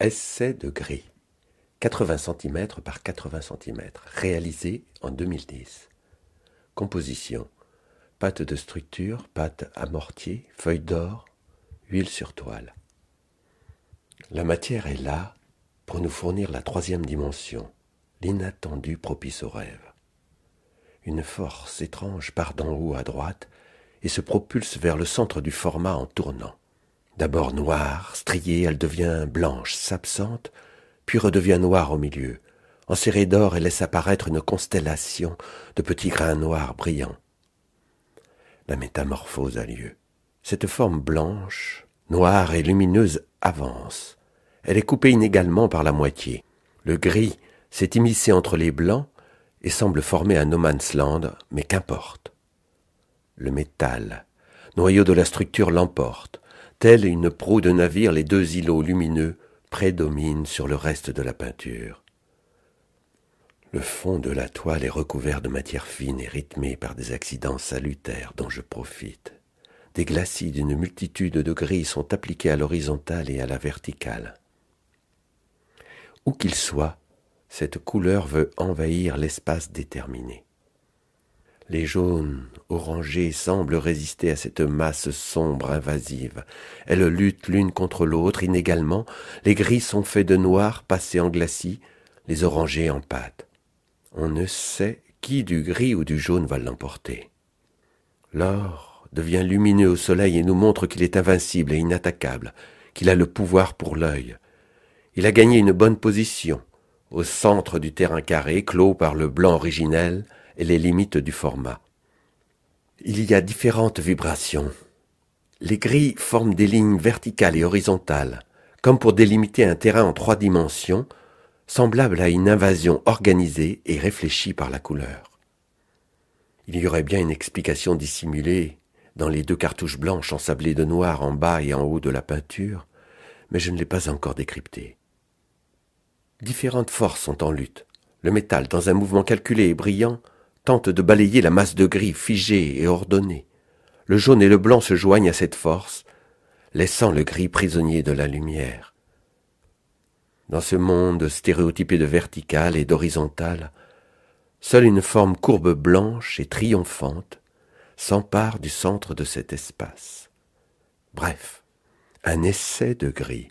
Essai de gris. 80 cm par 80 cm, réalisé en 2010. Composition pâte de structure, pâte à mortier, feuille d'or, huile sur toile. La matière est là pour nous fournir la troisième dimension, l'inattendu propice au rêve. Une force étrange part d'en haut à droite et se propulse vers le centre du format en tournant. D'abord noire, striée, elle devient blanche, s'absente, puis redevient noire au milieu. Enserrée d'or, elle laisse apparaître une constellation de petits grains noirs brillants. La métamorphose a lieu. Cette forme blanche, noire et lumineuse avance. Elle est coupée inégalement par la moitié. Le gris s'est immiscé entre les blancs et semble former un no man's land, mais qu'importe. Le métal, noyau de la structure, l'emporte. Telle une proue de navire, les deux îlots lumineux prédominent sur le reste de la peinture. Le fond de la toile est recouvert de matière fine et rythmée par des accidents salutaires dont je profite. Des glacis d'une multitude de grilles sont appliqués à l'horizontale et à la verticale. Où qu'il soit, cette couleur veut envahir l'espace déterminé. Les jaunes, orangés, semblent résister à cette masse sombre, invasive. Elles luttent l'une contre l'autre inégalement. Les gris sont faits de noir passé en glacis, les orangés en pâte. On ne sait qui du gris ou du jaune va l'emporter. L'or devient lumineux au soleil et nous montre qu'il est invincible et inattaquable, qu'il a le pouvoir pour l'œil. Il a gagné une bonne position, au centre du terrain carré, clos par le blanc originel, les limites du format. Il y a différentes vibrations. Les grilles forment des lignes verticales et horizontales, comme pour délimiter un terrain en trois dimensions, semblable à une invasion organisée et réfléchie par la couleur. Il y aurait bien une explication dissimulée dans les deux cartouches blanches ensablées de noir en bas et en haut de la peinture, mais je ne l'ai pas encore décryptée. Différentes forces sont en lutte. Le métal, dans un mouvement calculé et brillant, tente de balayer la masse de gris figée et ordonnée. Le jaune et le blanc se joignent à cette force, laissant le gris prisonnier de la lumière. Dans ce monde stéréotypé de vertical et d'horizontal, seule une forme courbe blanche et triomphante s'empare du centre de cet espace. Bref, un essai de gris.